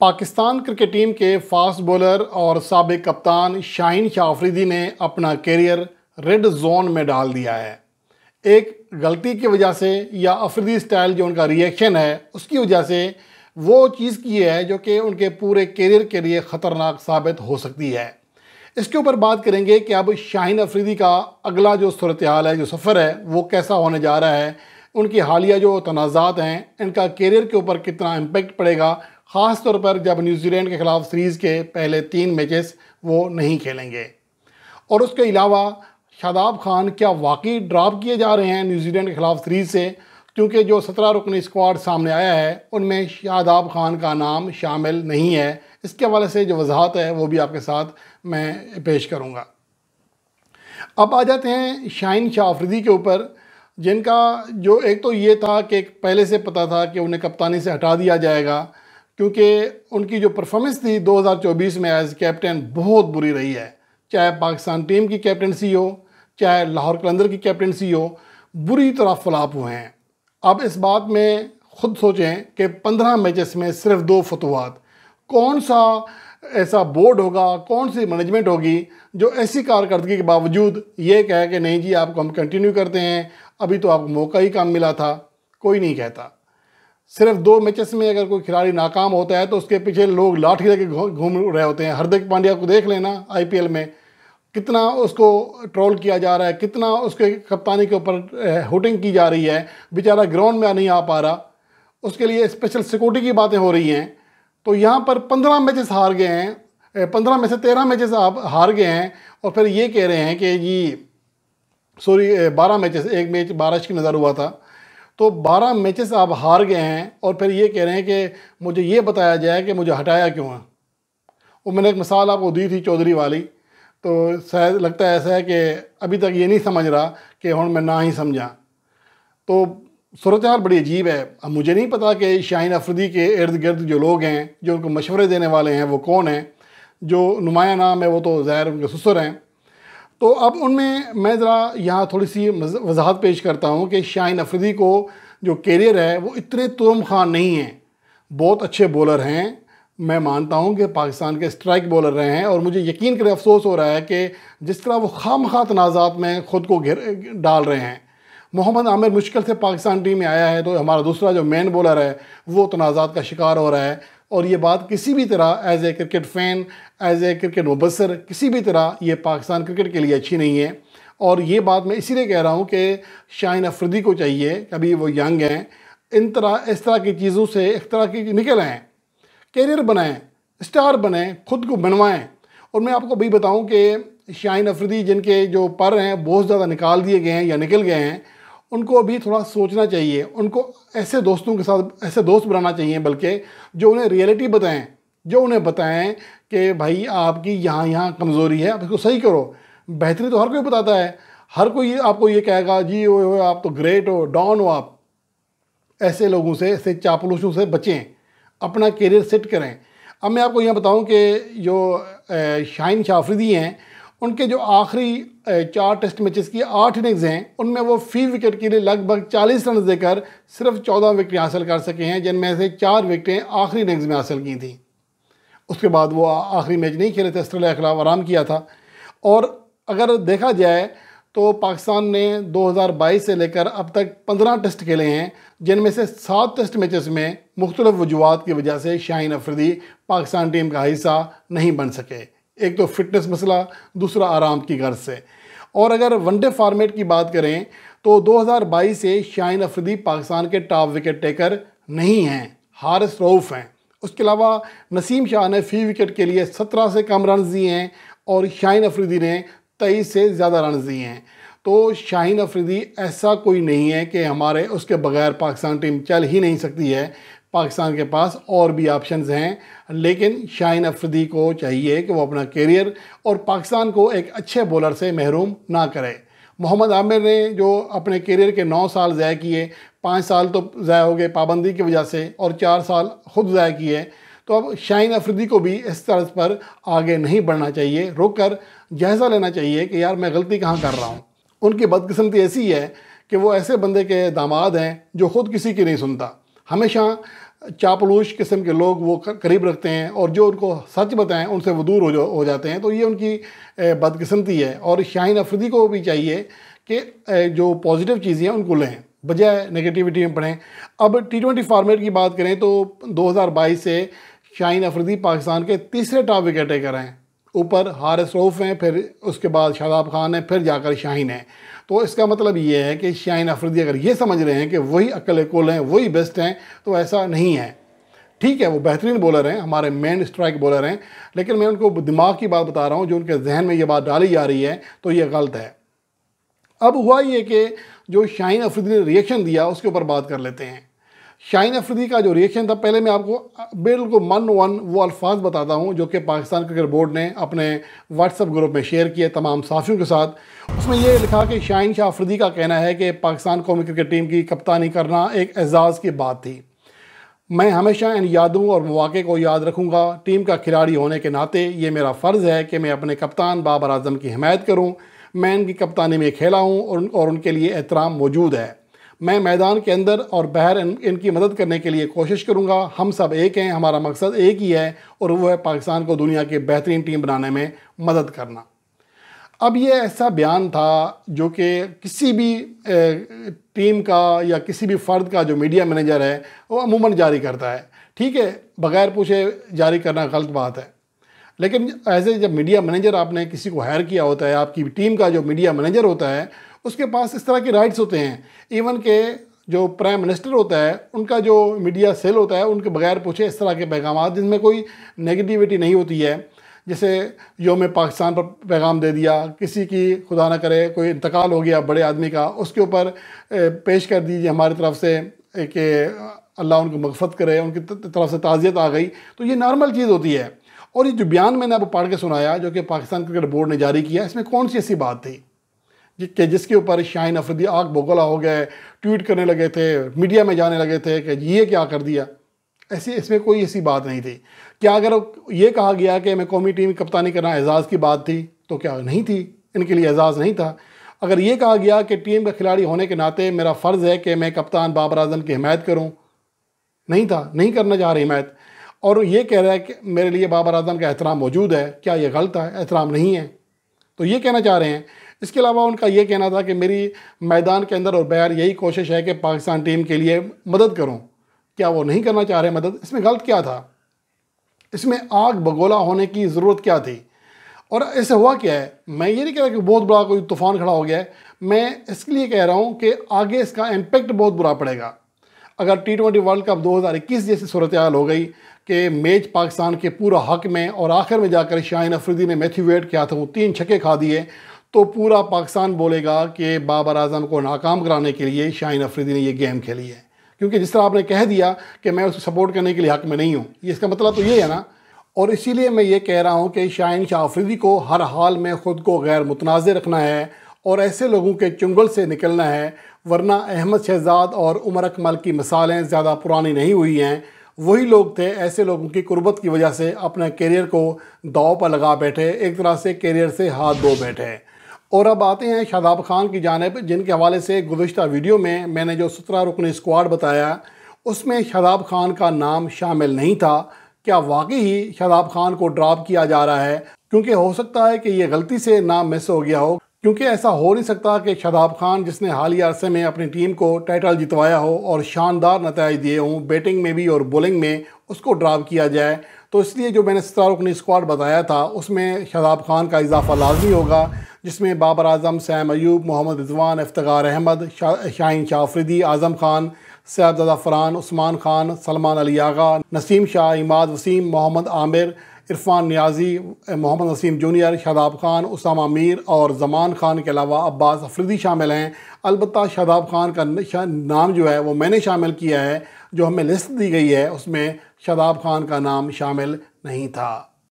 Pakistan cricket team के fast bowler और सबक कप्तान शाहीन शाह आफरीदी ने अपना करियर रेड जोन में डाल दिया है एक गलती की वजह से या अफरीदी स्टाइल जो उनका रिएक्शन है उसकी वजह से वो चीज़ की है जो कि उनके पूरे करियर के लिए ख़तरनाक साबित हो सकती है इसके ऊपर बात करेंगे कि अब शाहीन अफरीदी का अगला जो सूरत हाल है जो सफ़र है वो कैसा होने जा रहा है उनकी हालिया जो तनाज़ात हैं इनका कैरियर के ऊपर कितना इम्पेक्ट पड़ेगा ख़ास तौर पर जब न्यूजीलैंड के ख़िलाफ़ सीरीज़ के पहले तीन मैचेस वो नहीं खेलेंगे और उसके अलावा शादाब खान क्या वाकई ड्रॉप किए जा रहे हैं न्यूजीलैंड के ख़िलाफ़ सीरीज़ से क्योंकि जो सत्रह रुकनी स्क्वाड सामने आया है उनमें शादाब खान का नाम शामिल नहीं है इसके हवाले से जो वजाहत है वो भी आपके साथ मैं पेश करूँगा अब आ जाते हैं शाइन शाह आफरीदी के ऊपर जिनका जो एक तो ये था कि पहले से पता था कि उन्हें कप्तानी से हटा दिया जाएगा क्योंकि उनकी जो परफॉर्मेंस थी 2024 में एज़ कैप्टन बहुत बुरी रही है चाहे पाकिस्तान टीम की कैप्टनसी हो e चाहे लाहौर कलंदर की कैप्टनसी हो e बुरी तरह फलाप हुए हैं अब इस बात में खुद सोचें कि पंद्रह मैचेस में सिर्फ दो फतवात कौन सा ऐसा बोर्ड होगा कौन सी मैनेजमेंट होगी जो ऐसी कारकर्दगी के बावजूद ये कहे कि नहीं जी आपको हम कंटिन्यू करते हैं अभी तो आपको मौका ही काम मिला था कोई नहीं कहता सिर्फ दो मैचेस में अगर कोई खिलाड़ी नाकाम होता है तो उसके पीछे लोग लाठी लेके घूम रहे होते हैं हार्दिक पांड्या को देख लेना आईपीएल में कितना उसको ट्रोल किया जा रहा है कितना उसके कप्तानी के ऊपर होटिंग की जा रही है बेचारा ग्राउंड में नहीं आ पा रहा उसके लिए स्पेशल सिक्योरिटी की बातें हो रही हैं तो यहाँ पर पंद्रह मैचेस हार गए हैं पंद्रह में से तेरह मैचेस आप हार गए हैं और फिर ये कह रहे हैं कि जी सॉरी बारह मैचेस एक मैच बारिश की नज़र हुआ था तो 12 मैचेस आप हार गए हैं और फिर ये कह रहे हैं कि मुझे ये बताया जाए कि मुझे हटाया क्यों है वो मैंने एक मिसाल आपको दी थी चौधरी वाली तो शायद लगता है ऐसा है कि अभी तक ये नहीं समझ रहा कि हूँ मैं ना ही समझा तो सूरत हाल बड़ी अजीब है अब मुझे नहीं पता कि शाहीन अफरीदी के इर्द गिर्द जो लोग हैं जो उनको मशवरे देने वाले हैं वो कौन हैं जो नुमाया नाम है वो तो ज़ाहिर उनके ससुर हैं तो अब उनमें मैं ज़रा यहाँ थोड़ी सी वजाहत पेश करता हूँ कि शाहिन अफरीदी को जो कैरियर है वो इतने तुरम खान नहीं हैं बहुत अच्छे बॉलर हैं मैं मानता हूँ कि पाकिस्तान के स्ट्राइक बॉलर रहे हैं और मुझे यकीन करें अफसोस हो रहा है कि जिस तरह वो खाम खा तनाज़ात में ख़ुद को घिर डाल रहे हैं मोहम्मद आमिर मुश्किल से पाकिस्तान टीम में आया है तो हमारा दूसरा जो मेन बॉलर है वो तनाज़ात का शिकार हो रहा है और ये बात किसी भी तरह as a cricket fan as a cricket मुबसर किसी भी तरह ये पाकिस्तान क्रिकेट के लिए अच्छी नहीं है और ये बात मैं इसीलिए कह रहा हूँ कि शाहिन अफरीदी को चाहिए अभी वो यंग हैं इन तरह इस तरह की चीज़ों से एक तरह की निकल आएँ कैरियर बनाएँ स्टार बनाएँ खुद को बनवाएँ और मैं आपको भी बताऊँ कि शाहिन अफरीदी जिनके जो पर हैं बहुत ज़्यादा निकाल दिए गए हैं या निकल गए हैं उनको अभी थोड़ा सोचना चाहिए उनको ऐसे दोस्तों के साथ ऐसे दोस्त बनाना चाहिए बल्कि जो उन्हें रियलिटी बताएं जो उन्हें बताएं कि भाई आपकी यहाँ यहाँ कमज़ोरी है आप इसको सही करो बेहतरी तो हर कोई बताता है हर कोई आपको ये कहेगा जी ओ, हो आप तो ग्रेट हो डॉन हो आप ऐसे लोगों से ऐसे चापलूसों से बचें अपना करियर सेट करें अब मैं आपको यह बताऊं कि जो शाइन शाफरीदी हैं उनके जो आखिरी चार टेस्ट मैचेस की आठ इनिंग्स हैं उनमें वो फी विकेट के लिए लगभग 40 रन देकर सिर्फ 14 विकेट हासिल कर सके हैं जिनमें से चार विकेटें आखिरी इनिंग्स में हासिल की थी उसके बाद वो आखिरी मैच नहीं खेले थे ऑस्ट्रेलिया के खिलाफ आराम किया था और अगर देखा जाए तो पाकिस्तान ने 2022 से लेकर अब तक 15 टेस्ट खेले हैं जिनमें से सात टेस्ट मैचेस में मुख्तलिफ वजूहत की वजह से शाहीन अफरीदी पाकिस्तान टीम का हिस्सा नहीं बन सके एक तो फिटनेस मसला दूसरा आराम की गर्ज से और अगर वनडे फार्मेट की बात करें तो 2022 से शाइन अफरीदी पाकिस्तान के टॉप विकेट टेकर नहीं हैं हारिस रऊफ़ हैं उसके अलावा नसीम शाह ने फी विकेट के लिए 17 से कम रन दिए हैं और शाहन अफरीदी ने तेईस से ज़्यादा रन दिए हैं तो शाहीन अफरीदी ऐसा कोई नहीं है कि हमारे उसके बगैर पाकिस्तान टीम चल ही नहीं सकती है पाकिस्तान के पास और भी ऑप्शंस हैं लेकिन शाहिन अफरीदी को चाहिए कि वो अपना करियर और पाकिस्तान को एक अच्छे बॉलर से महरूम ना करे मोहम्मद आमिर ने जो अपने करियर के नौ साल ज़ाय किए पाँच साल तो ज़ाय हो गए पाबंदी की वजह से और चार साल खुद ज़ाय किए तो अब शाहिन अफरीदी को भी इस तरह पर आगे नहीं बढ़ना चाहिए रुक कर जायज़ा लेना चाहिए कि यार मैं गलती कहाँ कर रहा हूँ उनकी बदकस्मती ऐसी है कि वो ऐसे बंदे के दामाद हैं जो ख़ुद किसी की नहीं सुनता हमेशा चापलूश किस्म के लोग वो करीब रखते हैं और जो उनको सच बताएं उनसे वो दूर हो जा हो जाते हैं तो ये उनकी बदकिस्मती है और शाहीन अफरीदी को भी चाहिए कि जो पॉजिटिव चीज़ें हैं उनको लें बजाय नेगेटिविटी में पढ़ें अब टी ट्वेंटी फार्मेट की बात करें तो 2022 से शाहीन अफरीदी पाकिस्तान के तीसरे टॉप विकेट टेकर हैं ऊपर हारिस रऊफ़ हैं फिर उसके बाद शादाब खान हैं फिर जाकर शाहीन हैं तो इसका मतलब ये है कि शाहीन अफरीदी अगर ये समझ रहे हैं कि वही अकल कुल हैं वही बेस्ट हैं तो ऐसा नहीं है ठीक है वो बेहतरीन बॉलर हैं हमारे मेन स्ट्राइक बॉलर हैं लेकिन मैं उनको दिमाग की बात बता रहा हूँ जो उनके जहन में ये बात डाली जा रही है तो ये गलत है अब हुआ ये कि जो शाहीन अफरीदी ने रिएक्शन दिया उसके ऊपर बात कर लेते हैं शाइन अफरीदी का जो रिएक्शन था पहले मैं आपको बिल्कुल मन वन वो अल्फाज बताता हूँ जो कि पाकिस्तान क्रिकेट बोर्ड ने अपने व्हाट्सअप ग्रुप में शेयर किए तमाम साफियों के साथ उसमें ये लिखा कि शाइन शाह अफरीदी का कहना है कि पाकिस्तान कौमी क्रिकेट टीम की कप्तानी करना एक एजाज़ की बात थी मैं हमेशा इन यादों और मौाक़े को याद रखूँगा टीम का खिलाड़ी होने के नाते ये मेरा फ़र्ज़ है कि मैं अपने कप्तान बाबर अजम की हमायत करूँ मैं इनकी कप्तानी में खेला हूँ और उनके लिए एहतराम मौजूद है मैं मैदान के अंदर और बाहर इन, इनकी मदद करने के लिए कोशिश करूँगा हम सब एक हैं हमारा मकसद एक ही है और वो है पाकिस्तान को दुनिया की बेहतरीन टीम बनाने में मदद करना अब ये ऐसा बयान था जो कि किसी भी टीम का या किसी भी फ़र्द का जो मीडिया मैनेजर है वो अमूमन जारी करता है ठीक है बगैर पूछे जारी करना गलत बात है लेकिन ऐसे जब मीडिया मैनेजर आपने किसी को हायर किया होता है आपकी टीम का जो मीडिया मैनेजर होता है उसके पास इस तरह के राइट्स होते हैं इवन के जो प्राइम मिनिस्टर होता है उनका जो मीडिया सेल होता है उनके बगैर पूछे इस तरह के पैगाम जिनमें कोई नेगेटिविटी नहीं होती है जैसे योम पाकिस्तान पर पैगाम दे दिया किसी की खुदा ना करे कोई इंतकाल हो गया बड़े आदमी का उसके ऊपर पेश कर दीजिए हमारी तरफ से कि अल्लाह उनको मगफत करे उनकी तरफ से ताज़ियत आ गई तो ये नॉर्मल चीज़ होती है और ये जो बयान मैंने आपको पढ़ के सुनाया जो कि पाकिस्तान क्रिकेट बोर्ड ने जारी किया इसमें कौन सी ऐसी बात थी कि जिसके ऊपर शाइन अफरीदी आग बोगला हो गए ट्वीट करने लगे थे मीडिया में जाने लगे थे कि ये क्या कर दिया ऐसी इसमें कोई ऐसी बात नहीं थी क्या अगर ये कहा गया कि मैं कौमी टीम कप्तानी करना एजाज़ की बात थी तो क्या नहीं थी इनके लिए एजाज़ नहीं था अगर ये कहा गया कि टीम का खिलाड़ी होने के नाते मेरा फ़र्ज़ है कि मैं कप्तान बाबर आजम की हिमायत करूँ नहीं था नहीं करना चाह रही हिमायत और ये कह रहा है कि मेरे लिए बाबर आजम का एहतराम मौजूद है क्या ये गलत है एहतराम नहीं है तो ये कहना चाह रहे हैं इसके अलावा उनका ये कहना था कि मेरी मैदान के अंदर और बाहर यही कोशिश है कि पाकिस्तान टीम के लिए मदद करूँ क्या वो नहीं करना चाह रहे मदद इसमें गलत क्या था इसमें आग बगोला होने की ज़रूरत क्या थी और ऐसे हुआ क्या है मैं ये नहीं कह रहा कि बहुत बड़ा कोई तूफ़ान खड़ा हो गया है मैं इसके लिए कह रहा हूँ कि आगे इसका इम्पेक्ट बहुत बुरा पड़ेगा अगर टी ट्वेंटी वर्ल्ड कप 2021 जैसी सूरत हाल हो गई कि मैच पाकिस्तान के पूरा हक में और आखिर में जाकर शाहिन अफरीदी ने मैथ्यू वेट किया था वो तीन छक्के खा दिए तो पूरा पाकिस्तान बोलेगा कि बाबर आजम को नाकाम कराने के लिए शाहीन अफरीदी ने ये गेम खेली है क्योंकि जिस तरह आपने कह दिया कि मैं उसको सपोर्ट करने के लिए हक में नहीं हूँ इसका मतलब तो ये है ना और इसीलिए मैं ये कह रहा हूँ कि शाहीन शाह अफरीदी को हर हाल में ख़ुद को गैर मुतनाज़ रखना है और ऐसे लोगों के चुंगल से निकलना है वरना अहमद शहजाद और उमर अकमल की मिसालें ज़्यादा पुरानी नहीं हुई हैं वही लोग थे ऐसे लोगों की कुर्बत की वजह से अपने कैरियर को दाव पर लगा बैठे एक तरह से कैरियर से हाथ धो बैठे और अब आते हैं शादाब खान की जानब जिनके हवाले से गुज्त वीडियो में मैंने जो सत्रह रुकन स्क्वाड बताया उसमें शादाब खान का नाम शामिल नहीं था क्या वाकई ही शादाब खान को ड्राप किया जा रहा है क्योंकि हो सकता है कि ये गलती से नाम मिस हो गया हो क्योंकि ऐसा हो नहीं सकता कि शादाब खान जिसने हाल ही अरसे में अपनी टीम को टाइटल जितवाया हो और शानदार नतज दिए हों बैटिंग में भी और बॉलिंग में उसको ड्राप किया जाए तो इसलिए जो मैंने सत्रह रुकनी स्क्वाड बताया था उसमें शदाब खान का इजाफा लाजमी होगा जिसमें बाबर आजम सैम अयूब मोहम्मद रिजवान इफ्तार अहमद शा, शाह शाहफरीदी आजम खान सैबजादा फरहान उस्मान खान सलमान अली आगा नसीम शाह इमाद वसीम मोहम्मद आमिर इरफान न्याजी मोहम्मद नसीम जूनियर शादाब खान उसामा मीर और जमान खान के अलावा अब्बास अफरीदी शामिल हैं अलबत् शादाब खान का नाम जो है वो मैंने शामिल किया है जो हमें लिस्ट दी गई है उसमें शादाब खान का नाम शामिल नहीं था